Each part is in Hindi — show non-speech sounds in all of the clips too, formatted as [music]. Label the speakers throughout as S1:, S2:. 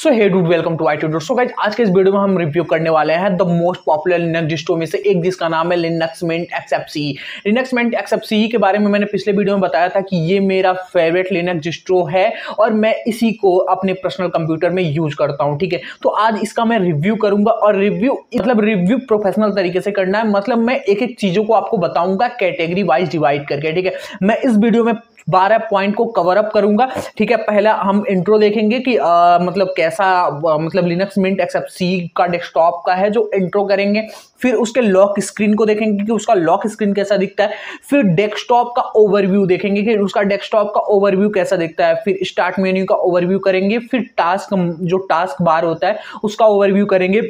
S1: so hey dude welcome to I two so guys आज के इस वीडियो में हम रिव्यू करने वाले हैं the most popular Linux distro में से एक जिसका नाम है Linux Mint XFCE Linux XFCE के बारे में मैंने पिछले वीडियो में बताया था कि ये मेरा फेवरेट लिनक डिस्ट्रो है और मैं इसी को अपने पर्सनल कंप्यूटर में यूज करता हूँ ठीक है तो आज इसका मैं रिव्यू करूंगा और रिव्यू मतलब रिव्यू प्रोफेशनल तरीके से करना है मतलब मैं एक एक चीज़ों को आपको बताऊंगा कैटेगरी वाइज डिवाइड करके ठीक है मैं इस वीडियो में बारह पॉइंट को कवर अप करूंगा ठीक है पहला हम इंट्रो देखेंगे कि आ, मतलब कैसा आ, मतलब लिनक्स मिंट एक्सेप्ट सी का डेस्कटॉप का है जो इंट्रो करेंगे फिर उसके लॉक स्क्रीन को देखेंगे कि उसका लॉक स्क्रीन कैसा दिखता है फिर डेस्कटॉप का ओवरव्यू देखेंगे कि उसका डेस्कटॉप का ओवरव्यू कैसा दिखता है फिर स्टार्ट मेन्यू का ओवरव्यू करेंगे फिर टास्क जो टास्क बार होता है उसका ओवरव्यू करेंगे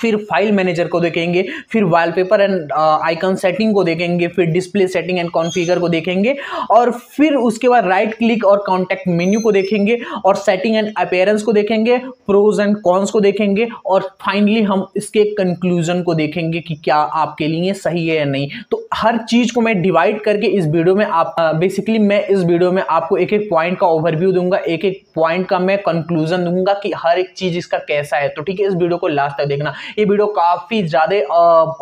S1: फिर फाइल मैनेजर को देखेंगे फिर वॉलपेपर एंड आइकन सेटिंग को देखेंगे फिर डिस्प्ले सेटिंग एंड कॉन्फ़िगर को देखेंगे और फिर उसके बाद राइट क्लिक और कॉन्टैक्ट मेन्यू को देखेंगे और सेटिंग एंड अपेयरेंस को देखेंगे प्रोज एंड कॉन्स को देखेंगे और फाइनली हम इसके कंक्लूजन को देखेंगे कि क्या आपके लिए सही है या नहीं तो हर चीज़ को मैं डिवाइड करके इस वीडियो में आप बेसिकली uh, मैं इस वीडियो में आपको एक एक पॉइंट का ओवरव्यू दूंगा एक एक पॉइंट का मैं कंक्लूजन दूंगा कि हर एक चीज़ इसका कैसा है तो ठीक है इस वीडियो को लास्ट तक देखना ये वीडियो काफ़ी ज़्यादा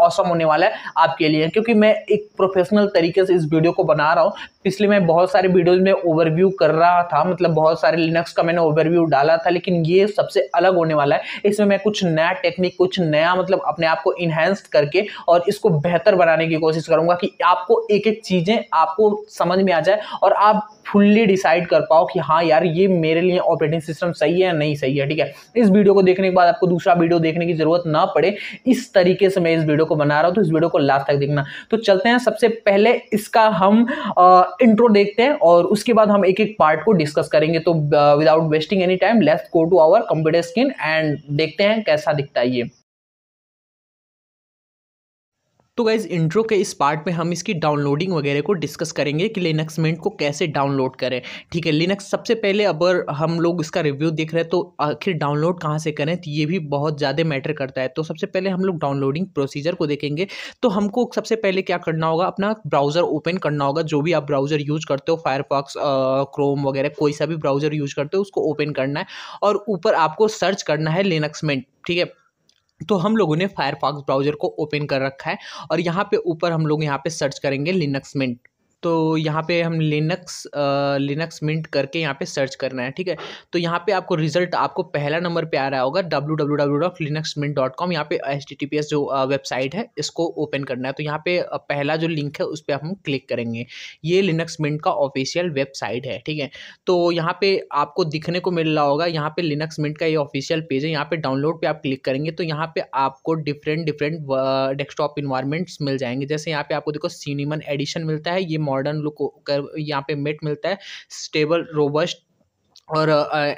S1: औसम होने वाला है आपके लिए क्योंकि मैं एक प्रोफेशनल तरीके से इस वीडियो को बना रहा हूँ पिछले मैं बहुत सारे वीडियोज में ओवरव्यू कर रहा था मतलब बहुत सारे लिनक्स का मैंने ओवरव्यू डाला था लेकिन ये सबसे अलग होने वाला है इसमें मैं कुछ नया टेक्निक कुछ नया मतलब अपने आप को इनहेंस करके और इसको बेहतर बनाने की कोशिश करूंगा कि आपको एक एक चीज़ें आपको समझ में आ जाए और आप फुल्ली डिसाइड कर पाओ कि हाँ यार ये मेरे लिए ऑपरेटिंग सिस्टम सही है या नहीं सही है ठीक है इस वीडियो को देखने के बाद आपको दूसरा वीडियो देखने की जरूरत ना पड़े इस तरीके से मैं इस वीडियो को बना रहा हूँ तो इस वीडियो को लास्ट तक देखना तो चलते हैं सबसे पहले इसका हम इंट्रो देखते हैं और उसके बाद हम एक एक पार्ट को डिस्कस करेंगे तो without wasting any time let's go to our computer screen and देखते हैं कैसा दिखता है ये तो गाइज़ इंट्रो के इस पार्ट में हम इसकी डाउनलोडिंग वगैरह को डिस्कस करेंगे कि लिनक्स मिंट को कैसे डाउनलोड करें ठीक है लिनक्स सबसे पहले अगर हम लोग इसका रिव्यू देख रहे हैं तो आखिर डाउनलोड कहाँ से करें तो ये भी बहुत ज़्यादा मैटर करता है तो सबसे पहले हम लोग डाउनलोडिंग प्रोसीजर को देखेंगे तो हमको सबसे पहले क्या करना होगा अपना ब्राउज़र ओपन करना होगा जो भी आप ब्राउज़र यूज करते हो फायरफॉक्स क्रोम वगैरह कोई सा भी ब्राउज़र यूज करते हो उसको ओपन करना है और ऊपर आपको सर्च करना है लिनक्स मिंट ठीक है तो हम लोगों ने फायरफॉक्स ब्राउज़र को ओपन कर रखा है और यहाँ पे ऊपर हम लोग यहाँ पे सर्च करेंगे लिनक्स मिंट तो यहाँ पे हम लिनक्स लिनक्स मिंट करके यहाँ पे सर्च करना है ठीक है तो यहाँ पे आपको रिजल्ट आपको पहला नंबर पे आ रहा होगा W W W dot Linux Mint dot com यहाँ पे H T T P S जो वेबसाइट है इसको ओपन करना है तो यहाँ पे पहला जो लिंक है उस पर हम क्लिक करेंगे ये लिनक्स मिंट का ऑफिशियल वेबसाइट है ठीक है तो यहाँ पे आपको दिखने को मिल रहा होगा यहाँ पे लिनक्स मिंट का ये ऑफिशियल पेज है यहाँ पे डाउनलोड पे आप क्लिक करेंगे तो यहाँ पे आपको डिफरेंट डिफरेंट डेस्कटॉप इन्वायरमेंट्स मिल जाएंगे जैसे यहाँ पे आपको देखो सीनीमन एडिशन मिलता है ये मॉडर्न लुक यहाँ पे मेट मिलता है स्टेबल रोबस्ट और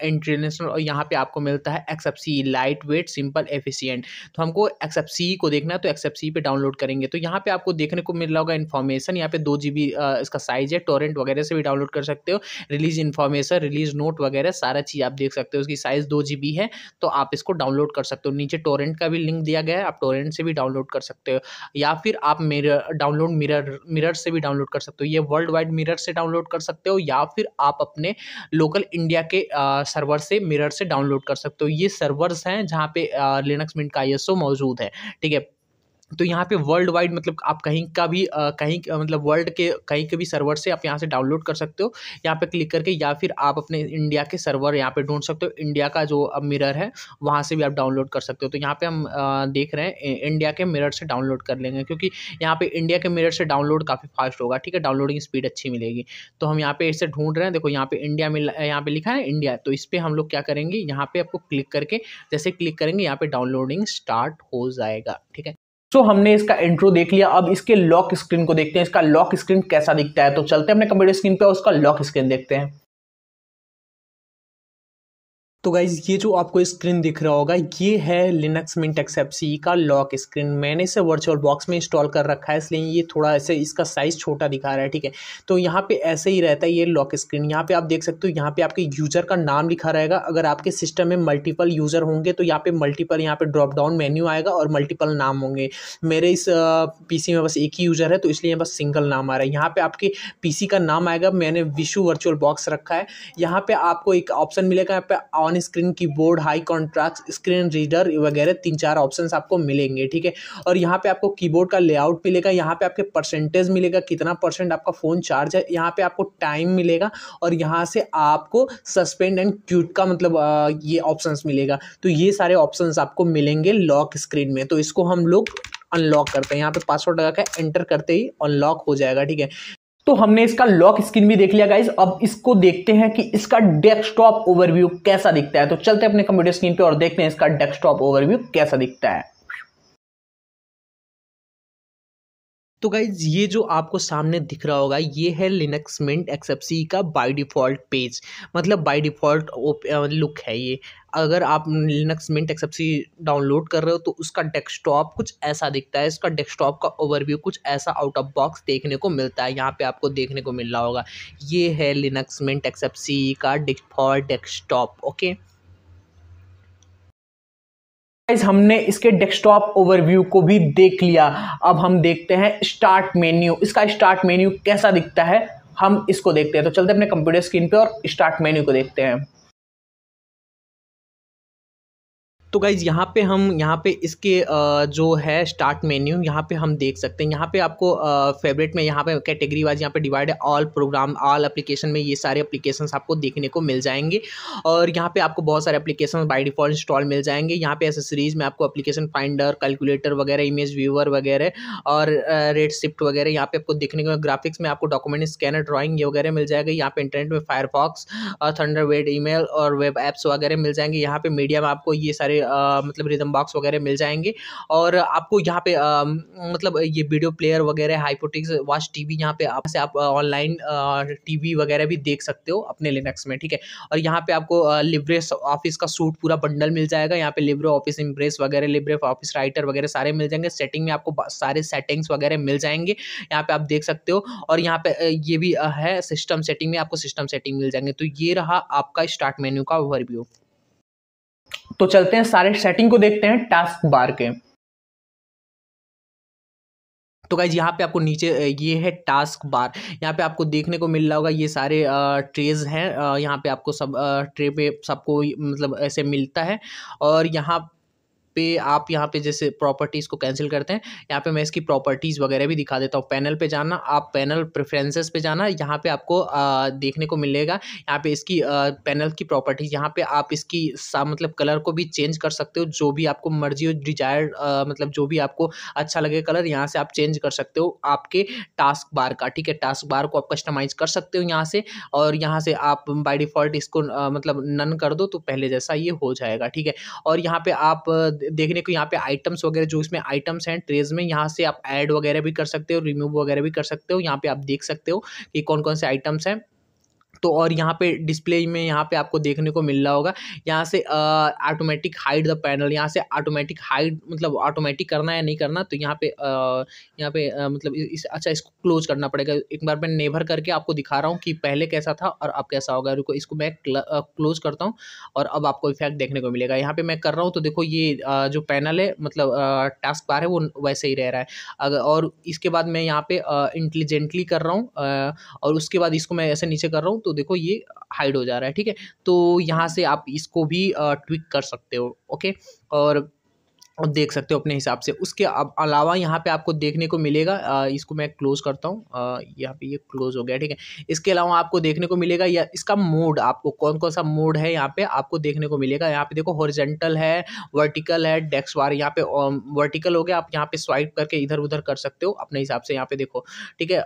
S1: इंटरनेशनल और यहाँ पे आपको मिलता है XFCE light weight simple efficient तो हमको एक्सएफ सी को देखना है तो एफ सी पे डाउनलोड करेंगे तो यहाँ पे आपको देखने को मिल रहा होगा इन्फॉर्मेशन यहाँ पे दो जी बी इसका साइज है टोरेंट वगैरह से भी डाउनलोड कर सकते हो रिलीज इन्फॉर्मेशन रिलीज नोट वगैरह सारा चीज़ आप देख सकते हो उसकी साइज़ दो जी है तो आप इसको डाउनलोड कर सकते हो नीचे टोरेंट का भी लिंक दिया गया है आप टोरेंट से भी डाउनलोड कर सकते हो या फिर आप मेर डाउनलोड मिरर मिरर से भी डाउनलोड कर सकते हो ये वर्ल्ड वाइड मिरर से डाउनलोड कर सकते हो या फिर आप अपने लोकल इंडिया जाके सर्वर से मिरर से डाउनलोड कर सकते हो ये सर्वर्स हैं जहाँ पे लिनक्स मिंट का आई मौजूद है ठीक है तो यहाँ पे वर्ल्ड वाइड मतलब आप कहीं का भी कहीं मतलब वर्ल्ड के कहीं के भी सर्वर से आप यहाँ से डाउनलोड कर सकते हो यहाँ पे क्लिक करके या फिर आप अपने इंडिया के सर्वर यहाँ पे ढूंढ सकते हो इंडिया का जो अब मिरर है वहाँ से भी आप डाउनलोड कर सकते हो तो यहाँ पे हम देख रहे हैं इंडिया के मिरर से डाउनलोड कर लेंगे क्योंकि यहाँ पर इंडिया के मिरर से डाउनलोड काफ़ी फास्ट होगा ठीक है डाउनलोडिंग स्पीड अच्छी मिलेगी तो हम यहाँ पर इसे ढूंढ रहे हैं देखो यहाँ पर इंडिया मिल यहाँ पर लिखा है इंडिया तो इस पर हम लोग क्या करेंगे यहाँ पर आपको क्लिक करके जैसे क्लिक करेंगे यहाँ पर डाउनलोडिंग स्टार्ट हो जाएगा ठीक है सो so, हमने इसका इंट्रो देख लिया अब इसके लॉक स्क्रीन को देखते हैं इसका लॉक स्क्रीन कैसा दिखता है तो चलते हैं अपने कंप्यूटर स्क्रीन पर उसका लॉक स्क्रीन देखते हैं तो गाइज़ ये जो आपको स्क्रीन दिख रहा होगा ये है लिनक्स मिनटेक्स एफ सी का लॉक स्क्रीन मैंने इसे वर्चुअल बॉक्स में इंस्टॉल कर रखा है इसलिए ये थोड़ा ऐसे इसका साइज़ छोटा दिखा रहा है ठीक है तो यहाँ पे ऐसे ही रहता है ये लॉक स्क्रीन यहाँ पे आप देख सकते हो यहाँ पे आपके यूज़र का नाम लिखा रहेगा अगर आपके सिस्टम में मल्टीपल यूज़र होंगे तो यहाँ पे मल्टीपल यहाँ पे ड्रॉप डाउन मेन्यू आएगा और मल्टीपल नाम होंगे मेरे इस पी में बस एक ही यूज़र है तो इसलिए बस सिंगल नाम आ रहा है यहाँ पर आपके पी का नाम आएगा मैंने विशु वर्चुअल बॉक्स रखा है यहाँ पर आपको एक ऑप्शन मिलेगा यहाँ पर on on screen keyboard high contrast screen reader वगैरह तीन चार ऑप्शन आपको मिलेंगे ठीक है और यहाँ पे आपको कीबोर्ड का लेआउट मिलेगा यहाँ पे आपके परसेंटेज मिलेगा कितना परसेंट आपका फ़ोन चार्ज है यहाँ पे आपको टाइम मिलेगा और यहाँ से आपको सस्पेंड एंड क्यूट का मतलब आ, ये ऑप्शन मिलेगा तो ये सारे ऑप्शन आपको मिलेंगे लॉक स्क्रीन में तो इसको हम लोग अनलॉक करते हैं यहाँ पे पासवर्ड लगा के एंटर करते ही अनलॉक हो जाएगा ठीक है तो हमने इसका लॉक स्क्रीन भी देख लिया गाइज अब इसको देखते हैं कि इसका डेस्कटॉप ओवरव्यू कैसा दिखता है तो चलते हैं अपने कंप्यूटर स्क्रीन पे और देखते हैं इसका डेस्कटॉप ओवरव्यू कैसा दिखता है तो गाइज ये जो आपको सामने दिख रहा होगा ये है लिनक्स मिंट एक्सेप्सी का बाय डिफ़ॉल्ट पेज मतलब बाय डिफ़ॉल्ट लुक है ये अगर आप लिनक्स मिंट एक्सेप्सी डाउनलोड कर रहे हो तो उसका डेस्कटॉप कुछ ऐसा दिखता है इसका डेस्कटॉप का ओवरव्यू कुछ ऐसा आउट ऑफ बॉक्स देखने को मिलता है यहाँ पे आपको देखने को मिल रहा होगा ये है लिनक्स मिंट एक्सेप्सी का डिफॉल्ट डेस्कटॉप ओके गाइज हमने इसके डेस्कटॉप ओवरव्यू को भी देख लिया अब हम देखते हैं स्टार्ट मेन्यू इसका स्टार्ट मेन्यू कैसा दिखता है हम इसको देखते हैं तो चलते अपने कंप्यूटर स्क्रीन पे और स्टार्ट मेन्यू को देखते हैं तो गाइज़ यहाँ पे हम यहाँ पे इसके जो है स्टार्ट मेन्यू यहाँ पे हम देख सकते हैं यहाँ पे आपको फेवरेट में यहाँ पे कैटेगरी वाइज यहाँ पे डिवाइड है ऑल प्रोग्राम ऑल एप्लीकेशन में ये सारे एप्लीकेशंस आपको देखने को मिल जाएंगे और यहाँ पे आपको बहुत सारे एप्लीकेशन बाई डिफॉल्ट इंस्टॉल मिल जाएंगे यहाँ पे एसेसरीज में आपको एप्लीकेशन फाइंडर कैलकुलेटर वगैरह इमेज व्यूअर वगैरह और रेड शिफ्ट वगैरह यहाँ पे आपको देखने को ग्राफिक्स में आपको डॉक्यूमेंट स्कैनर ड्राइंग ये वगैरह मिल जाएगा यहाँ पे इंटरनेट में फायरफॉक्स और थंडर वेड ई और वेब ऐप्स वगैरह मिल जाएंगे यहाँ पे मीडिया में आपको ये सारे मतलब रिदम बॉक्स वगैरह मिल जाएंगे और आपको यहाँ पे मतलब ये वीडियो प्लेयर वगैरह हाइपोटिक्स वॉच टीवी यहाँ पे आपसे आप ऑनलाइन टीवी वगैरह भी देख सकते हो अपने लिनक्स में ठीक है और यहाँ पे आपको लिब्रे ऑफिस का सूट पूरा बंडल मिल जाएगा यहाँ पे लिब्रे ऑफिस इम्प्रेस वगैरह लिब्रे ऑफिस राइटर वगैरह सारे मिल जाएंगे सेटिंग में आपको सारे सेटिंग्स वगैरह मिल जाएंगे यहाँ पे आप देख सकते हो और यहाँ पे ये भी है सिस्टम सेटिंग में आपको सिस्टम सेटिंग मिल जाएंगे तो ये रहा आपका स्टार्ट मेन्यू का ओवरव्यू तो चलते हैं सारे सेटिंग को देखते हैं टास्क बार के तो गाइज यहाँ पे आपको नीचे ये है टास्क बार यहाँ पे आपको देखने को मिल रहा होगा ये सारे ट्रेज हैं यहाँ पे आपको सब ट्रे पे सबको मतलब ऐसे मिलता है और यहाँ पे आप यहाँ पे जैसे प्रॉपर्टीज़ को कैंसिल करते हैं यहाँ पे मैं इसकी प्रॉपर्टीज़ वगैरह भी दिखा देता हूँ पैनल पे जाना आप पैनल प्रेफरेंसेस पे जाना यहाँ पे आपको आ, देखने को मिलेगा यहाँ पे इसकी आ, पैनल की प्रॉपर्टीज़ यहाँ पे आप इसकी सा मतलब कलर को भी चेंज कर सकते हो जो भी आपको मर्जी हो डिजायर मतलब जो भी आपको अच्छा लगे कलर यहाँ से आप चेंज कर सकते हो आपके टास्क बार का ठीक है टास्क बार को आप कस्टमाइज़ कर सकते हो यहाँ से और यहाँ से आप बाई डिफ़ॉल्ट इसको मतलब नन कर दो तो पहले जैसा ये हो जाएगा ठीक है और यहाँ पर आप देखने को यहाँ पे आइटम्स वगैरह जो इसमें आइटम्स हैं ट्रेज में यहाँ से आप ऐड वगैरह भी कर सकते हो रिमूव वगैरह भी कर सकते हो यहाँ पे आप देख सकते हो कि कौन कौन से आइटम्स हैं तो और यहाँ पे डिस्प्ले में यहाँ पे आपको देखने को मिल रहा होगा यहाँ से ऑटोमेटिक हाइड द पैनल यहाँ से ऑटोमेटिक हाइड मतलब ऑटोमेटिक करना है नहीं करना तो यहाँ पे यहाँ पे आ, मतलब इस अच्छा इसको क्लोज करना पड़ेगा एक बार मैं नेभर करके आपको दिखा रहा हूँ कि पहले कैसा था और अब कैसा होगा रुको इसको मैं क्लोज करता हूँ और अब आपको इफेक्ट देखने को मिलेगा यहाँ पे मैं कर रहा हूँ तो देखो ये जो पैनल है मतलब टास्क बार है वो वैसे ही रह रहा है अगर और इसके बाद मैं यहाँ पे इंटेलिजेंटली कर रहा हूँ और उसके बाद इसको मैं ऐसे नीचे कर रहा हूँ तो देखो ये हाइड हो जा रहा है ठीक है तो यहाँ से आप इसको भी ट्विक कर सकते हो ओके और और देख सकते हो अपने हिसाब से उसके अलावा यहाँ पे आपको देखने को मिलेगा इसको मैं क्लोज करता हूँ यहाँ पे ये यह क्लोज हो गया ठीक है इसके अलावा आपको देखने को मिलेगा या इसका मोड आपको कौन कौन सा मोड है यहाँ पे आपको देखने को मिलेगा यहाँ पे देखो हॉरिजेंटल है वर्टिकल है डेस्क वार यहाँ पे वर्टिकल हो गया आप यहाँ पे स्वाइप करके इधर उधर कर सकते हो अपने हिसाब से यहाँ पे देखो ठीक है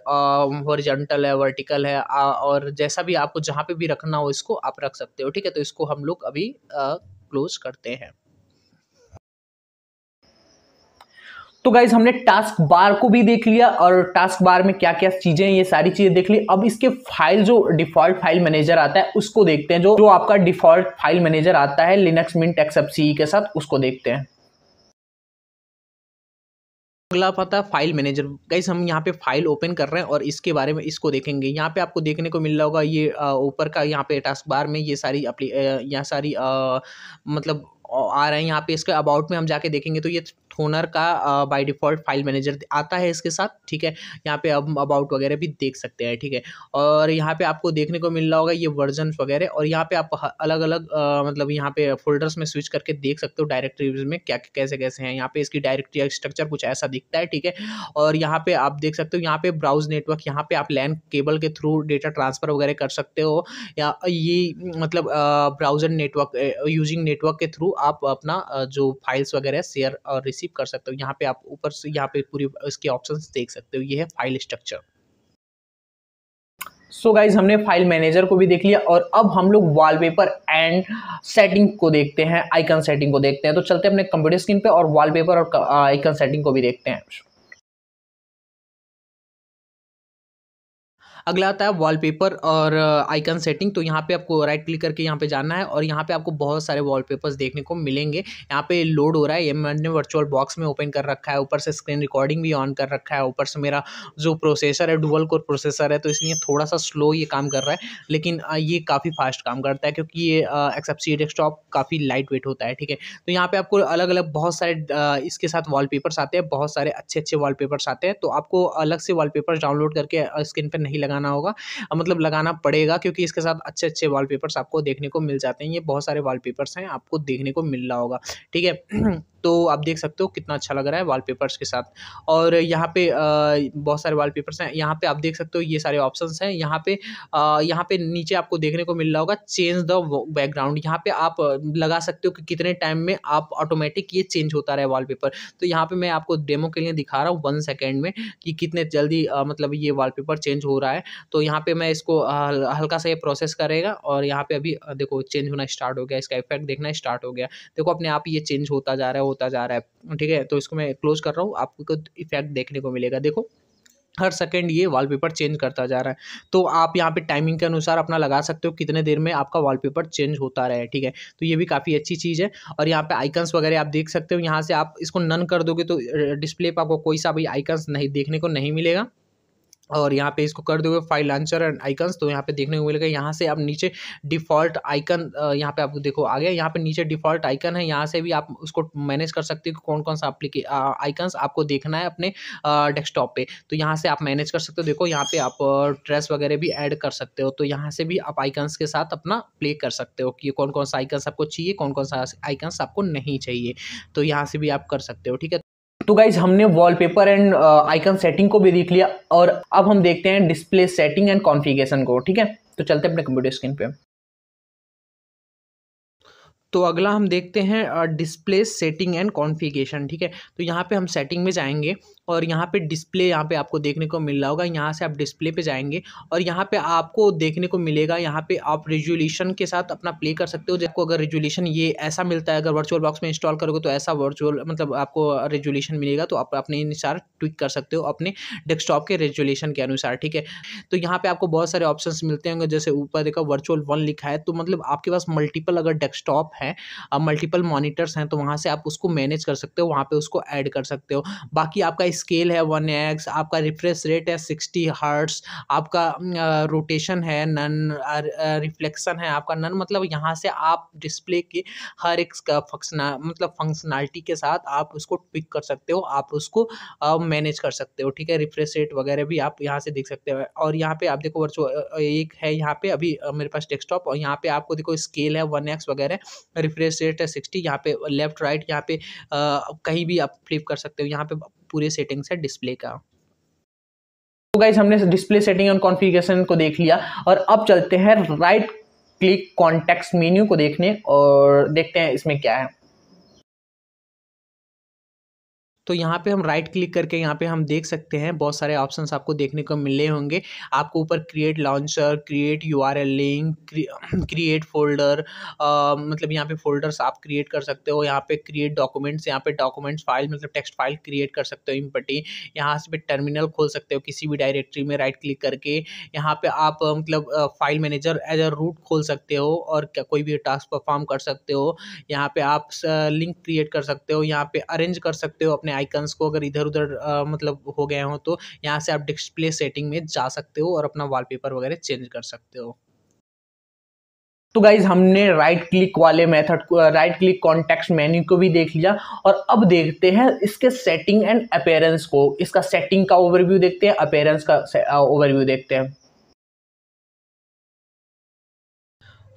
S1: हॉरिजेंटल है वर्टिकल है और जैसा भी आपको जहाँ पे भी रखना हो इसको आप रख सकते हो ठीक है तो इसको हम लोग अभी क्लोज करते हैं तो गाइज हमने टास्क बार को भी देख लिया और टास्क बार में क्या क्या चीजें ये सारी चीजें देख ली अब इसके फाइल जो डिफॉल्ट फाइल मैनेजर आता है उसको देखते हैं जो जो आपका डिफॉल्ट फाइल मैनेजर आता है लिनक्स मिंट एक्सएप सी के साथ उसको देखते हैं अगला पता फाइल मैनेजर गाइस हम यहाँ पे फाइल ओपन कर रहे हैं और इसके बारे में इसको देखेंगे यहाँ पे आपको देखने को मिल रहा होगा ये ऊपर का यहाँ पे टास्क बार में ये सारी अपनी यहाँ सारी आ, मतलब आ रहे हैं यहाँ पे इसके अबाउट में हम जाके देखेंगे तो ये टोनर का बाय डिफ़ॉल्ट फाइल मैनेजर आता है इसके साथ ठीक है यहाँ पे अब अबाउट वगैरह भी देख सकते हैं ठीक है और यहाँ पे आपको देखने को मिल रहा होगा ये वर्जन वगैरह और यहाँ पे आप अलग अलग आ, मतलब यहाँ पे फोल्डर्स में स्विच करके देख सकते हो डायरेक्टरीज में क्या कैसे कैसे हैं यहाँ पे इसकी डायरेक्टरी स्ट्रक्चर कुछ ऐसा दिखता है ठीक है और यहाँ पे आप देख सकते हो यहाँ पे ब्राउज नेटवर्क यहाँ पे आप लैन केबल के थ्रू डेटा ट्रांसफ़र वगैरह कर सकते हो या ये मतलब ब्राउज़र नेटवर्क यूजिंग नेटवर्क के थ्रू आप अपना जो फाइल्स वगैरह शेयर और रिसीव स्किप कर सकते हो यहाँ पे आप ऊपर से यहाँ पे पूरी इसके ऑप्शन देख सकते हो ये है file structure so so guys हमने फाइल मैनेजर को भी देख लिया और अब हम लोग वॉलपेपर एंड सेटिंग को देखते हैं आइकन सेटिंग को देखते हैं तो चलते हैं अपने कंप्यूटर स्क्रीन पे और वॉलपेपर और आइकन uh, सेटिंग को भी देखते हैं अगला आता है वॉलपेपर और आइकन uh, सेटिंग तो यहाँ पे आपको राइट क्लिक करके यहाँ पे जाना है और यहाँ पे आपको बहुत सारे वॉलपेपर्स देखने को मिलेंगे यहाँ पे लोड हो रहा है ये मैंने वर्चुअल बॉक्स में ओपन कर रखा है ऊपर से स्क्रीन रिकॉर्डिंग भी ऑन कर रखा है ऊपर से मेरा जो प्रोसेसर है डुअल कोर प्रोसेसर है तो इसलिए थोड़ा सा स्लो ये काम कर रहा है लेकिन uh, ये काफ़ी फास्ट काम करता है क्योंकि ये एक्सेप्सी डेस्कटॉप काफ़ी लाइट वेट होता है ठीक है तो यहाँ पर आपको अलग अलग बहुत सारे uh, इसके साथ वाल आते हैं बहुत सारे अच्छे अच्छे वाल आते हैं तो आपको अलग से वाल डाउनलोड करके स्क्रीन पर नहीं लगाना लगाना होगा मतलब लगाना पड़ेगा क्योंकि इसके साथ अच्छे अच्छे वाल आपको देखने को मिल जाते हैं ये बहुत सारे वाल हैं आपको देखने को मिल रहा होगा ठीक है [clears throat] तो आप देख सकते हो कितना अच्छा लग रहा है वॉलपेपर्स के साथ और यहाँ पे बहुत सारे वॉलपेपर्स हैं यहाँ पे आप देख सकते हो ये सारे ऑप्शंस हैं यहाँ पे यहाँ पे नीचे आपको देखने को मिल रहा होगा चेंज द बैकग्राउंड यहाँ पे आप लगा सकते हो कि कितने टाइम में आप ऑटोमेटिक ये चेंज होता रहे वाल तो यहाँ पे मैं आपको डेमो के लिए दिखा रहा हूँ वन सेकेंड में कि कितने जल्दी मतलब ये वाल चेंज हो रहा है तो यहाँ पे मैं इसको हल्का सा ये प्रोसेस करेगा और यहाँ पे अभी देखो चेंज होना स्टार्ट हो गया इसका इफेक्ट देखना स्टार्ट हो गया देखो अपने आप ये चेंज होता जा रहा है होता जा रहा है ठीक है तो इसको मैं क्लोज कर रहा हूँ आपको इफेक्ट देखने को मिलेगा देखो हर सेकंड ये वॉलपेपर चेंज करता जा रहा है तो आप यहाँ पे टाइमिंग के अनुसार अपना लगा सकते हो कितने देर में आपका वॉलपेपर चेंज होता रहे ठीक है तो ये भी काफ़ी अच्छी चीज़ है और यहाँ पे आइकन्स वगैरह आप देख सकते हो यहाँ से आप इसको नन कर दोगे तो डिस्प्ले पर आपको कोई सा भी आइकन्स नहीं देखने को नहीं मिलेगा और यहाँ पे इसको कर दोगे फाइल लॉन्चर एंड आइकन्स तो यहाँ पे देखने को मिलेगा यहाँ से आप नीचे डिफ़ॉल्ट आइकन यहाँ पे आपको देखो आ गया यहाँ पे नीचे डिफ़ॉल्ट आइकन है यहाँ से भी आप उसको मैनेज कर सकते हो कौन कौन सा अप्लीके आइकन्स आपको देखना है अपने डेस्कटॉप पे तो यहाँ से आप मैनेज कर सकते हो देखो यहाँ पर आप ड्रेस वगैरह भी ऐड कर सकते हो तो यहाँ से भी आप आइकन्स के साथ अपना प्ले कर सकते हो कि कौन कौन सा आइकन्स आपको चाहिए कौन कौन सा आइकन्स आपको नहीं चाहिए तो यहाँ से भी आप कर सकते हो ठीक है तो गाइज हमने वॉलपेपर एंड आइकन सेटिंग को भी देख लिया और अब हम देखते हैं डिस्प्ले सेटिंग एंड कॉन्फ़िगरेशन को ठीक है तो चलते हैं अपने कंप्यूटर स्क्रीन पे तो अगला हम देखते हैं डिस्प्ले सेटिंग एंड कॉन्फ़िगरेशन ठीक है तो यहाँ पे हम सेटिंग में जाएंगे और यहाँ पे डिस्प्ले यहाँ पे आपको देखने को मिल रहा होगा यहाँ से आप डिस्प्ले पे जाएंगे और यहाँ पे आपको देखने को मिलेगा यहाँ पे आप रेजुलेशन के साथ अपना प्ले कर सकते हो आपको अगर रेजुलेशन ये ऐसा मिलता है अगर वर्चुअल बॉक्स में इंस्टॉल करोगे तो ऐसा वर्चुअल मतलब आपको रेजुलेशन मिलेगा तो आप अपने अनुसार ट्विक कर सकते हो अपने डेस्कटॉप के रेजुलेशन के अनुसार ठीक है तो यहाँ पर आपको बहुत सारे ऑप्शन मिलते होंगे जैसे ऊपर देखा वर्चुअल वन लिखा है तो मतलब आपके पास मल्टीपल अगर डेस्कटॉप है मल्टीपल मॉनिटर्स हैं तो वहाँ से आप उसको मैनेज कर सकते हो वहाँ पर उसको ऐड कर सकते हो बाकी आपका स्केल है वन एक्स आपका रिफ्रेश रेट है सिक्सटी हर्ट्स आपका रोटेशन है नन रिफ्लेक्शन है आपका नन मतलब यहाँ से आप डिस्प्ले के हर एक फंक्शनल मतलब फंक्शनलिटी के साथ आप उसको पिक कर सकते हो आप उसको मैनेज कर सकते हो ठीक है रिफ्रेश रेट वगैरह भी आप यहाँ से देख सकते हो और यहाँ पे आप देखो वर्चुअल एक है यहाँ पे अभी मेरे पास डेस्कटॉप और यहाँ पे आपको देखो स्केल है वन एक्स वगैरह रिफ्रेश रेट है सिक्सटी यहाँ पे लेफ्ट राइट यहाँ पे आ, कहीं भी आप फ्लिप कर सकते हो यहाँ पे पूरे सेटिंग्स से है डिस्प्ले का तो गाइज हमने डिस्प्ले सेटिंग और कॉन्फ़िगरेशन को देख लिया और अब चलते हैं राइट क्लिक कॉन्टेक्स्ट मेन्यू को देखने और देखते हैं इसमें क्या है तो यहाँ पे हम राइट क्लिक करके यहाँ पे हम देख सकते हैं बहुत सारे ऑप्शन आपको देखने को मिले होंगे आपको ऊपर create launcher create U R L link create folder मतलब यहाँ पे फोल्डर्स आप क्रिएट कर सकते हो यहाँ पे क्रिएट डॉक्यूमेंट्स यहाँ पे डॉक्यूमेंट्स फाइल मतलब टेक्स्ट फाइल क्रिएट कर सकते हो इम्पटी यहाँ से टर्मिनल खोल सकते हो किसी भी डायरेक्टरी में राइट क्लिक करके यहाँ पे आप मतलब file manager as a root खोल सकते हो और कोई भी टास्क परफॉर्म कर सकते हो यहाँ पे आप लिंक क्रिएट कर सकते हो यहाँ पे अरेंज कर सकते हो अपने आइकन्स को अगर इधर उधर मतलब हो गए हो तो यहाँ से आप डिस्प्ले सेटिंग में जा सकते हो और अपना वॉलपेपर वगैरह चेंज कर सकते हो तो गाइज हमने राइट क्लिक वाले मेथड को राइट क्लिक कॉन्टेक्स्ट मेन्यू को भी देख लिया और अब देखते हैं इसके सेटिंग एंड अपेयरेंस को इसका सेटिंग का ओवरव्यू देखते हैं अपेयरेंस का ओवरव्यू देखते हैं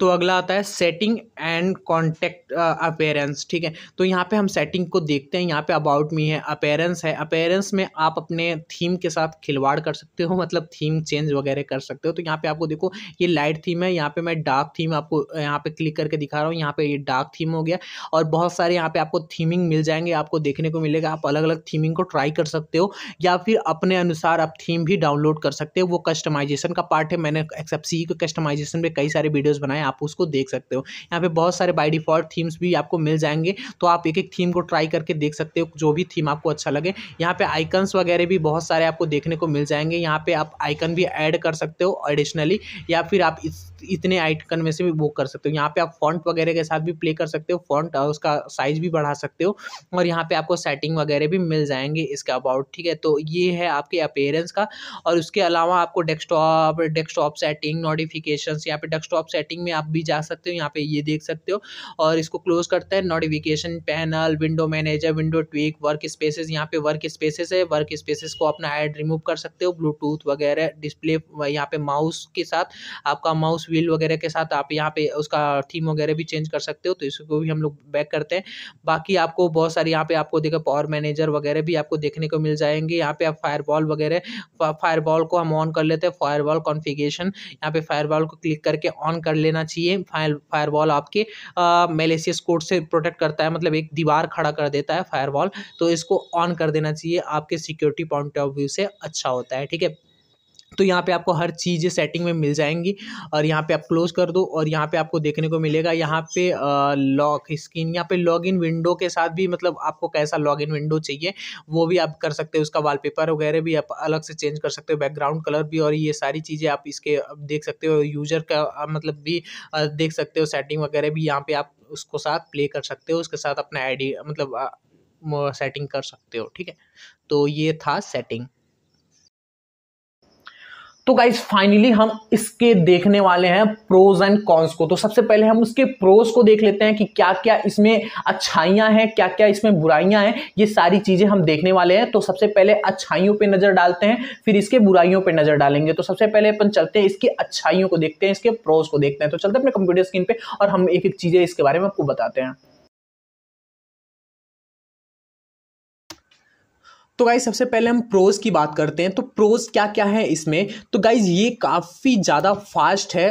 S1: तो अगला आता है सेटिंग एंड कॉन्टेक्ट अपेयरेंस ठीक है तो यहाँ पे हम सेटिंग को देखते हैं यहाँ पे अबाउट मी है अपेयरेंस है अपेयरेंस में आप अपने थीम के साथ खिलवाड़ कर सकते हो मतलब थीम चेंज वगैरह कर सकते हो तो यहाँ पे आपको देखो ये लाइट थीम है यहाँ पे मैं डार्क थीम आपको यहाँ पे क्लिक करके दिखा रहा हूँ यहाँ पे ये डार्क थीम हो गया और बहुत सारे यहाँ पे आपको थीमिंग मिल जाएंगे आपको देखने को मिलेगा आप अलग अलग थीमिंग को ट्राई कर सकते हो या फिर अपने अनुसार आप थीम भी डाउनलोड कर सकते हो वो कस्टमाइजेशन का पार्ट है मैंने एक्सेप्ट सी के कस्टमाइजेशन पर कई सारे वीडियोज़ बनाए आप उसको देख सकते हो यहाँ पे बहुत सारे बाई डिफ़ॉल्ट थीम्स भी आपको मिल जाएंगे तो आप एक एक थीम को ट्राई करके देख सकते हो जो भी थीम आपको अच्छा लगे यहाँ पे आइकन्स वगैरह भी बहुत सारे आपको देखने को मिल जाएंगे यहाँ पे आप आइकन भी ऐड कर सकते हो एडिशनली या फिर आप इस इतने आइकन में से भी वो कर सकते हो यहाँ पे आप फॉन्ट वगैरह के साथ भी प्ले कर सकते हो फॉन्ट उसका साइज भी बढ़ा सकते हो और यहाँ पे आपको सेटिंग वगैरह भी मिल जाएंगे इसके अबाउट ठीक है तो ये है आपके अपेयरेंस का और उसके अलावा आपको डेस्कटॉप डेस्कटॉप सेटिंग नोटिफिकेशन यहाँ पे डेस्कटॉप सेटिंग में आप भी जा सकते हो यहाँ पे ये देख सकते हो और इसको क्लोज करते हैं notification panel window manager window tweak workspaces यहाँ पे वर्क स्पेसेस है वर्क स्पेसेस को अपना ऐड रिमूव कर सकते हो ब्लूटूथ वगैरह डिस्प्ले यहाँ पे माउस के साथ आपका माउस व्हील वगैरह के साथ आप यहाँ पे उसका थीम वगैरह भी चेंज कर सकते हो तो इसको भी हम लोग बैक करते हैं बाकी आपको बहुत सारे यहाँ पे आपको देखो पावर मैनेजर वगैरह भी आपको देखने को मिल जाएंगे यहाँ पे आप फायर वगैरह फायर को हम ऑन कर लेते हैं बॉल कॉन्फिगेशन यहाँ पे फायर को क्लिक करके ऑन कर लेना करना चाहिए फायर फायरवॉल आपके मेलेसियस कोड से प्रोटेक्ट करता है मतलब एक दीवार खड़ा कर देता है फायरवॉल तो इसको ऑन कर देना चाहिए आपके सिक्योरिटी पॉइंट ऑफ व्यू से अच्छा होता है ठीक है तो यहाँ पे आपको हर चीज़ सेटिंग में मिल जाएंगी और यहाँ पे आप क्लोज कर दो और यहाँ पे आपको देखने को मिलेगा यहाँ पे लॉक स्क्रीन यहाँ पे लॉग इन विंडो के साथ भी मतलब आपको कैसा लॉग इन विंडो चाहिए वो भी आप कर सकते हो उसका वॉलपेपर वगैरह भी आप अलग से चेंज कर सकते हो बैकग्राउंड कलर भी और ये सारी चीज़ें आप इसके देख सकते हो यूज़र का मतलब भी देख सकते हो सेटिंग वगैरह भी यहाँ पर आप उसको साथ प्ले कर सकते हो उसके साथ अपना आई मतलब सेटिंग कर सकते हो ठीक है तो ये था सेटिंग तो गाइज फाइनली हम इसके देखने वाले हैं प्रोज एंड कॉन्स को तो सबसे पहले हम उसके प्रोज को देख लेते हैं कि क्या क्या इसमें अच्छाइयां हैं क्या क्या इसमें बुराइयां हैं ये सारी चीज़ें हम देखने वाले हैं तो सबसे पहले अच्छाइयों पे नज़र डालते हैं फिर इसके बुराइयों पे नज़र डालेंगे तो सबसे पहले अपन चलते हैं इसकी अच्छाइयों को देखते हैं इसके प्रोज को देखते हैं तो चलते हैं अपने कंप्यूटर स्क्रीन पर और हम एक एक चीज़ें इसके बारे में आपको बताते हैं तो गाइज सबसे पहले हम प्रोज की बात करते हैं तो प्रोज क्या क्या है इसमें तो गाइज ये काफ़ी ज़्यादा फास्ट है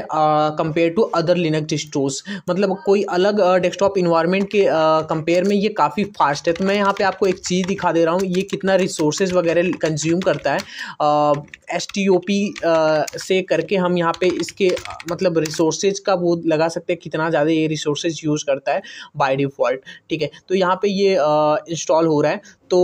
S1: compare to other Linux distros मतलब कोई अलग डेस्कटॉप इन्वायरमेंट के कंपेयर में ये काफ़ी फास्ट है तो मैं यहाँ पे आपको एक चीज़ दिखा दे रहा हूँ ये कितना रिसोर्सेज वगैरह कंज्यूम करता है एस टी ओ पी से करके हम यहाँ पे इसके मतलब रिसोर्सेज का वो लगा सकते हैं कितना ज़्यादा ये रिसोर्सेज यूज़ करता है बाई डिफ़ॉल्ट ठीक है तो यहाँ पर ये इंस्टॉल हो रहा है तो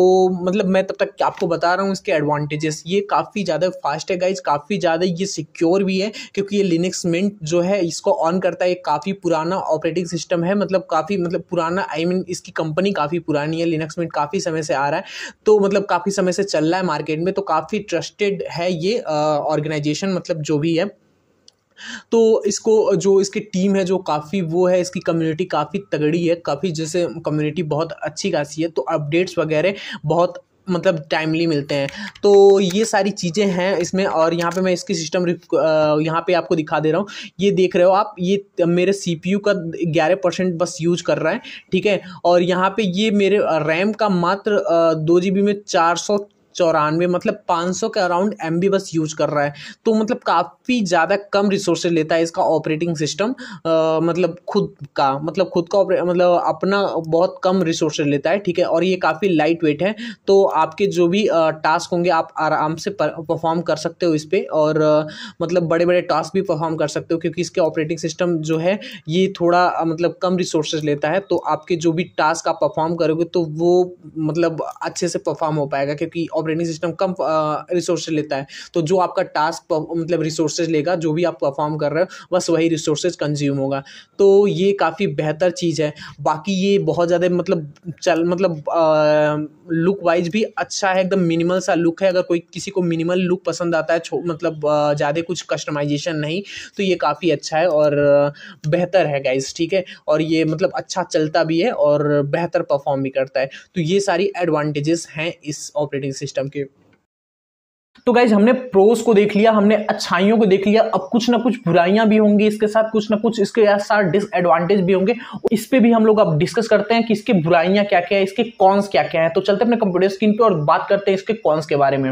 S1: मतलब मैं तब तक आपको बता रहा हूँ इसके एडवांटेजेस ये काफ़ी ज़्यादा फास्ट है गाइज काफ़ी ज़्यादा ये सिक्योर भी है क्योंकि ये लिनक्स मिंट जो है इसको ऑन करता है काफ़ी पुराना ऑपरेटिंग सिस्टम है मतलब काफ़ी मतलब पुराना आई I मीन mean, इसकी कंपनी काफ़ी पुरानी है लिनक्स मिंट काफ़ी समय से आ रहा है तो मतलब काफ़ी समय से चल रहा है मार्केट में तो काफ़ी ट्रस्टेड है ये ऑर्गेनाइजेशन मतलब जो भी है तो इसको जो इसकी टीम है जो काफ़ी वो है इसकी कम्युनिटी काफ़ी तगड़ी है काफ़ी जैसे कम्युनिटी बहुत अच्छी खासी है तो अपडेट्स वगैरह बहुत मतलब टाइमली मिलते हैं तो ये सारी चीज़ें हैं इसमें और यहाँ पे मैं इसकी सिस्टम यहाँ पे आपको दिखा दे रहा हूँ ये देख रहे हो आप ये मेरे सीपीयू का ग्यारह परसेंट बस यूज कर रहा है ठीक है और यहाँ पे ये मेरे रैम का मात्र दो जी में चार सौ चौरानवे मतलब 500 के अराउंड एम बस यूज कर रहा है तो मतलब काफ़ी ज़्यादा कम रिसोर्सेज लेता है इसका ऑपरेटिंग सिस्टम मतलब खुद का मतलब खुद का मतलब अपना बहुत कम रिसोर्सेज लेता है ठीक है और ये काफ़ी लाइट वेट है तो आपके जो भी टास्क होंगे आप आराम से परफॉर्म कर सकते हो इस पर और मतलब बड़े बड़े टास्क भी परफॉर्म कर सकते हो क्योंकि इसके ऑपरेटिंग सिस्टम जो है ये थोड़ा मतलब कम रिसोर्सेज लेता है तो आपके जो भी टास्क आप परफॉर्म करोगे तो वो मतलब अच्छे से परफॉर्म हो पाएगा क्योंकि ऑपरेटिंग सिस्टम कम रिसोर्सेज लेता है तो जो आपका टास्क मतलब रिसोर्सेज लेगा जो भी आप परफॉर्म कर रहे हो बस वही रिसोर्सेज कंज्यूम होगा तो ये काफ़ी बेहतर चीज़ है बाकी ये बहुत ज़्यादा मतलब चल मतलब लुक वाइज भी अच्छा है एकदम मिनिमल सा लुक है अगर कोई किसी को मिनिमल लुक पसंद आता है मतलब ज़्यादा कुछ कस्टमाइजेशन नहीं तो ये काफ़ी अच्छा है और बेहतर है गाइज ठीक है और ये मतलब अच्छा चलता भी है और बेहतर परफॉर्म भी करता है तो ये सारी एडवांटेजेस हैं इस ऑपरेटिंग सिस्टम सिस्टम के तो गाइज हमने प्रोस को देख लिया हमने अच्छाइयों को देख लिया अब कुछ ना कुछ बुराइयां भी होंगी इसके साथ कुछ ना कुछ इसके साथ डिसएडवांटेज भी होंगे इस पर भी हम लोग अब डिस्कस करते हैं कि इसके बुराइयां क्या क्या है इसके कॉन्स क्या क्या है तो चलते अपने कंप्यूटर स्क्रीन पे और बात करते हैं इसके कॉन्स के बारे में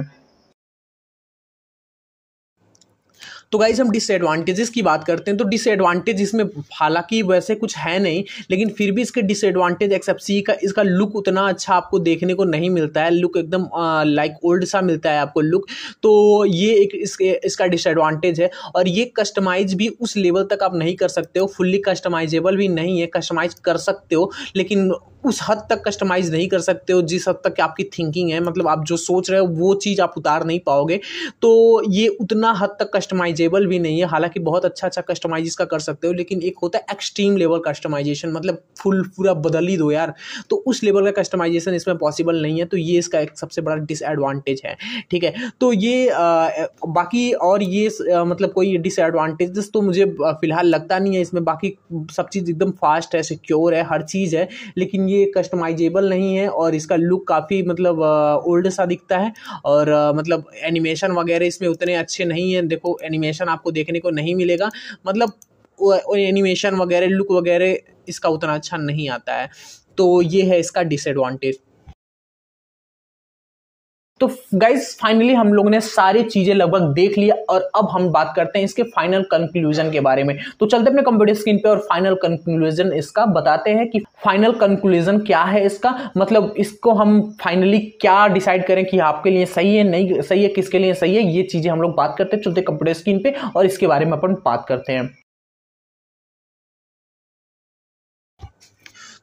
S1: तो गाइज हम डिसएडवांटेजेस की बात करते हैं तो डिसएडवांटेज इसमें हालांकि वैसे कुछ है नहीं लेकिन फिर भी इसके डिसएडवांटेज एक्सेप्ट सी का इसका लुक उतना अच्छा आपको देखने को नहीं मिलता है लुक एकदम लाइक ओल्ड सा मिलता है आपको लुक तो ये एक इसके इसका डिसएडवांटेज है और ये कस्टमाइज भी उस लेवल तक आप नहीं कर सकते हो फुल्ली कस्टमाइजेबल भी नहीं है कस्टमाइज कर सकते हो लेकिन उस हद तक कस्टमाइज़ नहीं कर सकते हो जिस हद तक आपकी थिंकिंग है मतलब आप जो सोच रहे हो वो चीज़ आप उतार नहीं पाओगे तो ये उतना हद तक कस्टमाइजेबल भी नहीं है हालांकि बहुत अच्छा अच्छा कस्टमाइज इसका कर सकते हो लेकिन एक होता है एक्सट्रीम लेवल कस्टमाइजेशन मतलब फुल पूरा बदल ही दो यार तो उस लेवल का कस्टमाइजेशन इसमें पॉसिबल नहीं है तो ये इसका एक सबसे बड़ा डिसएडवांटेज है ठीक है तो ये आ, बाकी और ये आ, मतलब कोई डिसएडवांटेजेस तो मुझे फ़िलहाल लगता नहीं है इसमें बाकी सब चीज़ एकदम फास्ट है सिक्योर है हर चीज़ है लेकिन ये ये कस्टमाइजेबल नहीं है और इसका लुक काफ़ी मतलब ओल्ड सा दिखता है और मतलब एनिमेशन वगैरह इसमें उतने अच्छे नहीं हैं देखो एनिमेशन आपको देखने को नहीं मिलेगा मतलब एनिमेशन वगैरह लुक वगैरह इसका उतना अच्छा नहीं आता है तो ये है इसका डिसएडवांटेज तो गाइज फाइनली हम लोग ने सारी चीजें लगभग देख लिया और अब हम बात करते हैं इसके फाइनल कंक्लूजन के बारे में तो चलते अपने कंप्यूटर स्क्रीन पे और फाइनल कंक्लूजन इसका बताते हैं कि फाइनल कंक्लूजन क्या है इसका मतलब इसको हम फाइनली क्या डिसाइड करें कि आपके लिए सही है नहीं सही है किसके लिए सही है ये चीजें हम लोग बात करते हैं चलते कंप्यूटर स्क्रीन पे और इसके बारे में अपन बात करते हैं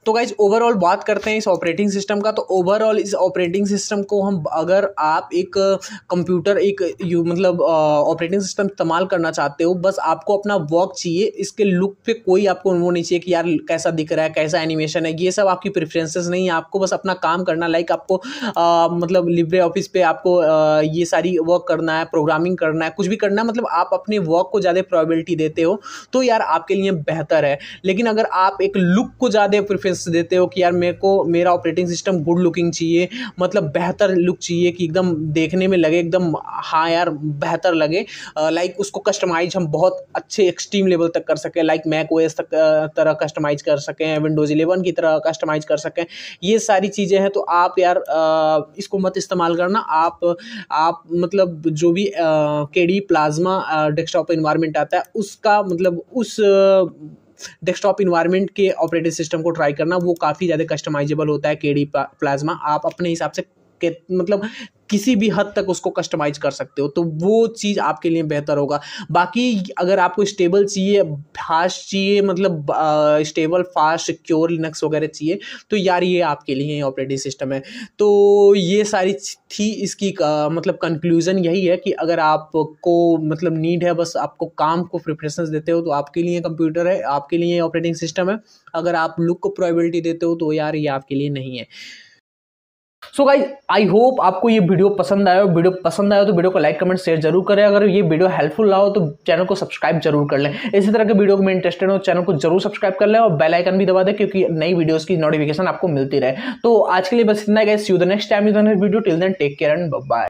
S1: तो गाइज ओवरऑल बात करते हैं इस ऑपरेटिंग सिस्टम का तो ओवरऑल इस ऑपरेटिंग सिस्टम को हम अगर आप एक कंप्यूटर एक यू मतलब ऑपरेटिंग सिस्टम इस्तेमाल करना चाहते हो बस आपको अपना वर्क चाहिए इसके लुक पे कोई आपको वो नहीं चाहिए कि यार कैसा दिख रहा है कैसा एनिमेशन है ये सब आपकी प्रेफरेंसेस नहीं है आपको बस अपना काम करना लाइक आपको आ, मतलब लिब्रे ऑफिस पे आपको आ, ये सारी वर्क करना है प्रोग्रामिंग करना है कुछ भी करना है मतलब आप अपने वर्क को ज़्यादा प्रॉबिलिटी देते हो तो यार आपके लिए बेहतर है लेकिन अगर आप एक लुक को ज़्यादा प्रेफरेंस प्रेफरेंस देते हो कि यार मेरे को मेरा ऑपरेटिंग सिस्टम गुड लुकिंग चाहिए मतलब बेहतर लुक चाहिए कि एकदम देखने में लगे एकदम हाँ यार बेहतर लगे लाइक उसको कस्टमाइज हम बहुत अच्छे एक्सट्रीम लेवल तक कर सकें लाइक मैक ओ तक तरह कस्टमाइज कर सकें विंडोज़ इलेवन की तरह कस्टमाइज कर सकें ये सारी चीज़ें हैं तो आप यार इसको मत इस्तेमाल करना आप आप मतलब जो भी के प्लाज्मा डेस्कटॉप इन्वायरमेंट आता है उसका मतलब उस डेस्कटॉप इन्वायरमेंट के ऑपरेटिंग सिस्टम को ट्राई करना वो काफ़ी ज़्यादा कस्टमाइजेबल होता है के डी प्लाज्मा आप अपने हिसाब से के मतलब किसी भी हद तक उसको कस्टमाइज कर सकते हो तो वो चीज़ आपके लिए बेहतर होगा बाकी अगर आपको स्टेबल चाहिए फास्ट चाहिए मतलब स्टेबल फास्ट सिक्योर लिनक्स वगैरह चाहिए तो यार ये आपके लिए ऑपरेटिंग सिस्टम है तो ये सारी थी इसकी आ, मतलब कंक्लूज़न यही है कि अगर आपको मतलब नीड है बस आपको काम को प्रिफ्रेंस देते हो तो आपके लिए कंप्यूटर है आपके लिए ऑपरेटिंग सिस्टम है अगर आप लुक को प्रायोरिटी देते हो तो यार ये आपके लिए नहीं है सो गाइज आई होप आपको ये वीडियो पसंद आया वीडियो पसंद आया तो वीडियो को लाइक कमेंट शेयर जरूर करें अगर ये वीडियो हेल्पफुल रहा हो तो चैनल को सब्सक्राइब जरूर कर लें इसी तरह के वीडियो में इंटरेस्टेड हो चैनल को जरूर सब्सक्राइब कर लें और बेल आइकन भी दबा दें क्योंकि नई वीडियोज़ की नोटिफिकेशन आपको मिलती रहे तो आज के लिए बस इतना guys you the next time you the next video till then take care and bye